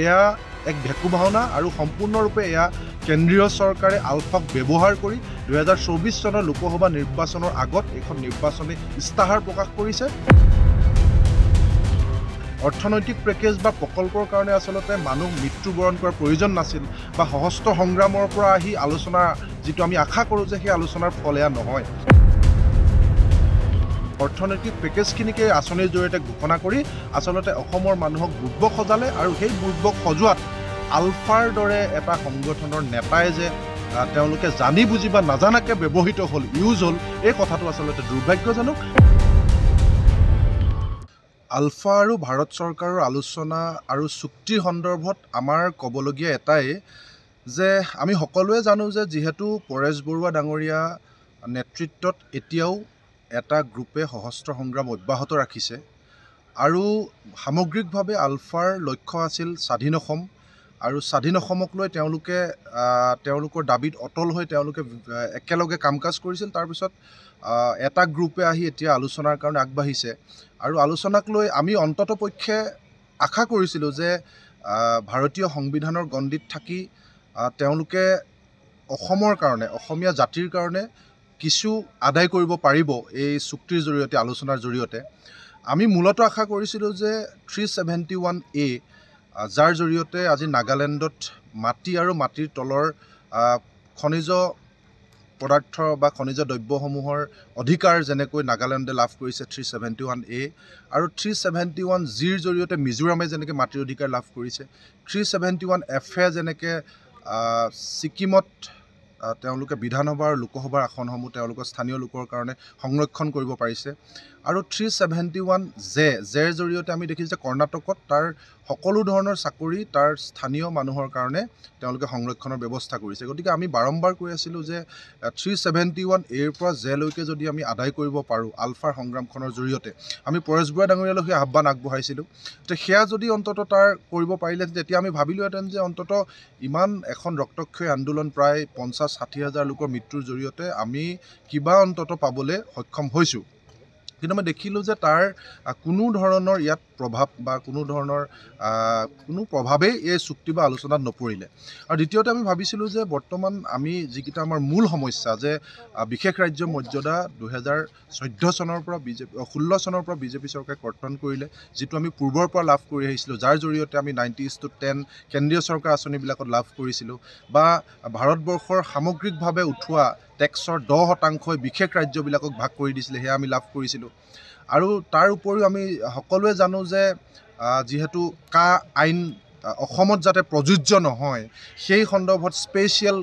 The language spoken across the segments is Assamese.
এয়া এক ভেকু ভাওনা আৰু সম্পূৰ্ণৰূপে এয়া কেন্দ্ৰীয় চৰকাৰে আলফাক ব্যৱহাৰ কৰি দুহেজাৰ চৌবিছ চনৰ লোকসভা নিৰ্বাচনৰ আগত এইখন নিৰ্বাচনী ইস্তাহাৰ প্ৰকাশ কৰিছে অৰ্থনৈতিক পেকেজ বা প্ৰকল্পৰ কাৰণে আচলতে মানুহ মৃত্যুবৰণ কৰাৰ প্ৰয়োজন নাছিল বা সশস্ত্ৰ সংগ্ৰামৰ পৰা আহি আলোচনা যিটো আমি আশা কৰোঁ যে সেই আলোচনাৰ ফল এয়া নহয় অৰ্থনৈতিক পেকেজখিনিকে আঁচনিৰ জৰিয়তে ঘোষণা কৰি আচলতে অসমৰ মানুহক বুৰ্বক সজালে আৰু সেই বুৰ্বক সজোৱাত আলফাৰ দৰে এটা সংগঠনৰ নেতাই যে তেওঁলোকে জানি বুজি বা নাজানাকে ব্যৱহৃত হ'ল ইউজ হ'ল এই কথাটো আচলতে দুৰ্ভাগ্যজনক আলফা আৰু ভাৰত চৰকাৰৰ আলোচনা আৰু চুক্তিৰ সন্দৰ্ভত আমাৰ ক'বলগীয়া এটাই যে আমি সকলোৱে জানো যে যিহেতু পৰেশ বৰুৱা ডাঙৰীয়া নেতৃত্বত এতিয়াও এটা গ্ৰুপে সশস্ত্ৰ সংগ্ৰাম অব্যাহত ৰাখিছে আৰু সামগ্ৰিকভাৱে আলফাৰ লক্ষ্য আছিল স্বাধীন অসম আৰু স্বাধীন অসমক লৈ তেওঁলোকে তেওঁলোকৰ দাবীত অটল হৈ তেওঁলোকে একেলগে কাম কাজ কৰিছিল তাৰপিছত এটা গ্ৰুপে আহি এতিয়া আলোচনাৰ কাৰণে আগবাঢ়িছে আৰু আলোচনাক লৈ আমি অন্তত পক্ষে আশা কৰিছিলোঁ যে ভাৰতীয় সংবিধানৰ গণ্ডিত থাকি তেওঁলোকে অসমৰ কাৰণে অসমীয়া জাতিৰ কাৰণে কিছু আদায় কৰিব পাৰিব এই চুক্তিৰ জৰিয়তে আলোচনাৰ জৰিয়তে আমি মূলতঃ আশা কৰিছিলোঁ যে থ্ৰী ছেভেণ্টি ওৱান এ যাৰ জৰিয়তে আজি নাগালেণ্ডত মাটি আৰু মাটিৰ তলৰ খনিজ পদাৰ্থ বা খনিজ দ্ৰব্যসমূহৰ অধিকাৰ যেনেকৈ নাগালেণ্ডে লাভ কৰিছে থ্ৰী ছেভেণ্টি ওৱান এ আৰু থ্ৰী ছেভেণ্টি ওৱান জিৰ জৰিয়তে মিজোৰামে যেনেকৈ মাটিৰ অধিকাৰ লাভ কৰিছে থ্ৰী ছেভেণ্টি ওৱান এফে যেনেকৈ ছিকিমত তেওঁলোকে বিধানসভা আৰু লোকসভাৰ আসনসমূহ তেওঁলোকৰ স্থানীয় লোকৰ কাৰণে সংৰক্ষণ কৰিব পাৰিছে আৰু থ্ৰী ছেভেণ্টি ওৱান জে জেৰ জৰিয়তে আমি দেখিছোঁ যে কৰ্ণাটকত তাৰ সকলো ধৰণৰ চাকৰি তাৰ স্থানীয় মানুহৰ কাৰণে তেওঁলোকে সংৰক্ষণৰ ব্যৱস্থা কৰিছে গতিকে আমি বাৰম্বাৰ কৈ আছিলোঁ যে থ্ৰী ছেভেণ্টি ওৱান এৰ পৰা জেলৈকে যদি আমি আদায় কৰিব পাৰোঁ আলফাৰ সংগ্ৰামখনৰ জৰিয়তে আমি পৰেশ বৰুৱা ডাঙৰীয়ালৈ সেই আহ্বান আগবঢ়াইছিলোঁ তে সেয়া যদি অন্তত তাৰ কৰিব পাৰিলে তেতিয়া আমি ভাবিলোঁহেঁতেন যে অন্তত ইমান এখন ৰক্তক্ষয় আন্দোলন প্ৰায় পঞ্চাছ হাজাৰ ষাঠি হাজাৰ লোকৰ মৃত্যুৰ জৰিয়তে আমি কিবা অন্ততঃ পাবলৈ সক্ষম হৈছোঁ কিন্তু মই দেখিলোঁ যে তাৰ কোনো ধৰণৰ ইয়াত প্ৰভাৱ বা কোনো ধৰণৰ কোনো প্ৰভাৱেই এই চুক্তি বা আলোচনাত নপৰিলে আৰু দ্বিতীয়তে আমি ভাবিছিলোঁ যে বৰ্তমান আমি যিকেইটা আমাৰ মূল সমস্যা যে বিশেষ ৰাজ্য মৰ্যাদা দুহেজাৰ চৈধ্য চনৰ পৰা বিজেপি ষোল্ল চনৰ পৰা বিজেপি চৰকাৰে কৰ্তন কৰিলে যিটো আমি পূৰ্বৰ পৰা লাভ কৰি আহিছিলোঁ যাৰ জৰিয়তে আমি নাইণ্টি ইজ টু টেন কেন্দ্ৰীয় চৰকাৰ আঁচনিবিলাকত লাভ কৰিছিলোঁ বা ভাৰতবৰ্ষৰ সামগ্ৰিকভাৱে উঠোৱা টেক্সৰ দহ শতাংশই বিশেষ ৰাজ্যবিলাকক ভাগ কৰি দিছিলে সেয়া আমি লাভ কৰিছিলোঁ আৰু তাৰ উপৰিও আমি সকলোৱে জানো যে যিহেতু কা আইন অসমত যাতে প্ৰযোজ্য নহয় সেই সন্দৰ্ভত স্পেচিয়েল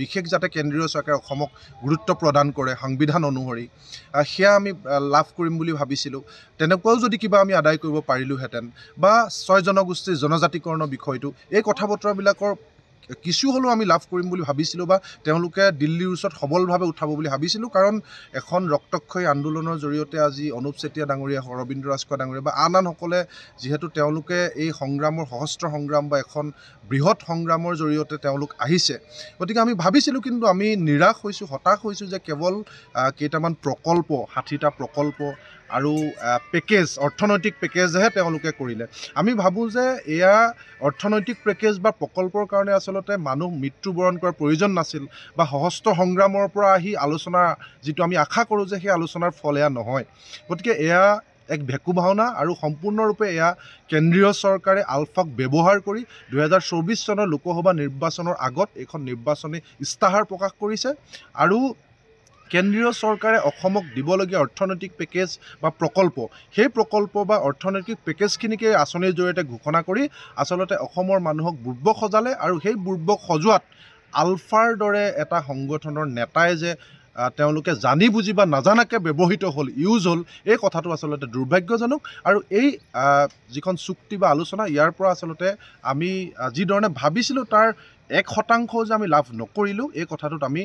বিশেষ যাতে কেন্দ্ৰীয় চৰকাৰে অসমক গুৰুত্ব প্ৰদান কৰে সংবিধান অনুসৰি সেয়া আমি লাভ কৰিম বুলি ভাবিছিলোঁ তেনেকুৱাও যদি কিবা আমি আদায় কৰিব পাৰিলোহেঁতেন বা ছয় জনগোষ্ঠীৰ জনজাতিকৰণৰ বিষয়টো এই কথা বতৰাবিলাকৰ কিছু হ'লেও আমি লাভ কৰিম বুলি ভাবিছিলোঁ বা তেওঁলোকে দিল্লীৰ ওচৰত সবলভাৱে উঠাব বুলি ভাবিছিলোঁ কাৰণ এখন ৰক্তক্ষয়ী আন্দোলনৰ জৰিয়তে আজি অনুপ চেতিয়া ডাঙৰীয়া হওক ৰবীন্দ্ৰ ৰাজখোৱা ডাঙৰীয়া বা আন আনসকলে যিহেতু তেওঁলোকে এই সংগ্ৰামৰ সশস্ত্ৰ সংগ্ৰাম বা এখন বৃহৎ সংগ্ৰামৰ জৰিয়তে তেওঁলোক আহিছে গতিকে আমি ভাবিছিলোঁ কিন্তু আমি নিৰাশ হৈছোঁ হতাশ হৈছোঁ যে কেৱল কেইটামান প্ৰকল্প ষাঠিটা প্ৰকল্প আৰু পেকেজ অৰ্থনৈতিক পেকেজহে তেওঁলোকে কৰিলে আমি ভাবোঁ যে এয়া অৰ্থনৈতিক পেকেজ বা প্ৰকল্পৰ কাৰণে আচলতে মানুহ মৃত্যুবৰণ কৰাৰ প্ৰয়োজন নাছিল বা সশস্ত্ৰ সংগ্ৰামৰ পৰা আহি আলোচনা যিটো আমি আশা কৰোঁ যে সেই আলোচনাৰ ফল এয়া নহয় গতিকে এয়া এক ভেকু ভাওনা আৰু সম্পূৰ্ণৰূপে এয়া কেন্দ্ৰীয় চৰকাৰে আলফাক ব্যৱহাৰ কৰি দুহেজাৰ চৌবিছ চনৰ লোকসভা নিৰ্বাচনৰ আগত এইখন নিৰ্বাচনী ইস্তাহাৰ প্ৰকাশ কৰিছে আৰু কেন্দ্ৰীয় চৰকাৰে অসমক দিবলগীয়া অৰ্থনৈতিক পেকেজ বা প্ৰকল্প সেই প্ৰকল্প বা অৰ্থনৈতিক পেকেজখিনিকে আঁচনিৰ জৰিয়তে ঘোষণা কৰি আচলতে অসমৰ মানুহক বুৰ্ব সজালে আৰু সেই বুৰ্ব সজোৱাত আলফাৰ দৰে এটা সংগঠনৰ নেতাই যে তেওঁলোকে জানি বুজি বা নাজানাকৈ ব্যৱহৃত হ'ল ইউজ হ'ল এই কথাটো আচলতে দুৰ্ভাগ্যজনক আৰু এই যিখন চুক্তি বা আলোচনা ইয়াৰ পৰা আচলতে আমি যিধৰণে ভাবিছিলোঁ তাৰ এক শতাংশও যে আমি লাভ নকৰিলোঁ এই কথাটোত আমি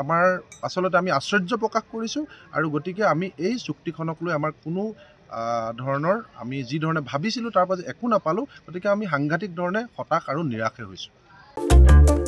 আমাৰ আচলতে আমি আশ্চৰ্য প্ৰকাশ কৰিছোঁ আৰু গতিকে আমি এই চুক্তিখনক লৈ আমাৰ কোনো ধৰণৰ আমি যিধৰণে ভাবিছিলোঁ তাৰ পৰা একো নাপালোঁ গতিকে আমি সাংঘাতিক ধৰণে হতাশ আৰু নিৰাশে হৈছোঁ